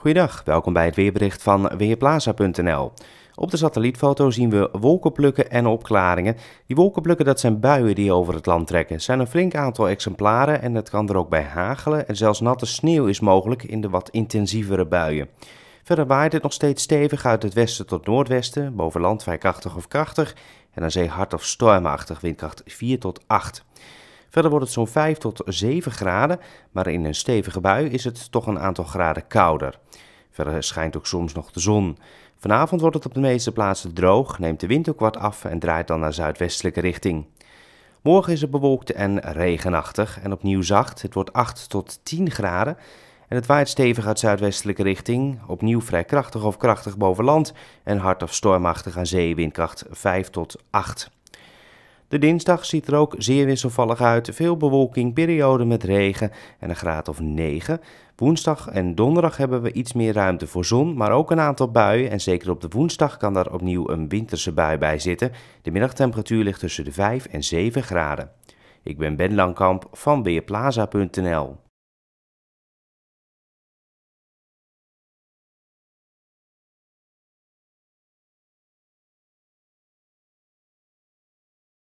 Goedendag, welkom bij het weerbericht van Weerplaza.nl. Op de satellietfoto zien we wolkenplukken en opklaringen. Die wolkenplukken dat zijn buien die over het land trekken. Er zijn een flink aantal exemplaren en het kan er ook bij hagelen en zelfs natte sneeuw is mogelijk in de wat intensievere buien. Verder waait het nog steeds stevig uit het westen tot noordwesten, boven land vrij krachtig of krachtig en aan zee hard of stormachtig, windkracht 4 tot 8. Verder wordt het zo'n 5 tot 7 graden, maar in een stevige bui is het toch een aantal graden kouder. Verder schijnt ook soms nog de zon. Vanavond wordt het op de meeste plaatsen droog, neemt de wind ook wat af en draait dan naar zuidwestelijke richting. Morgen is het bewolkt en regenachtig en opnieuw zacht. Het wordt 8 tot 10 graden en het waait stevig uit zuidwestelijke richting. Opnieuw vrij krachtig of krachtig boven land en hard of stormachtig aan zee, windkracht 5 tot 8. De dinsdag ziet er ook zeer wisselvallig uit. Veel bewolking, perioden met regen en een graad of 9. Woensdag en donderdag hebben we iets meer ruimte voor zon, maar ook een aantal buien. En zeker op de woensdag kan daar opnieuw een winterse bui bij zitten. De middagtemperatuur ligt tussen de 5 en 7 graden. Ik ben Ben Langkamp van Weerplaza.nl.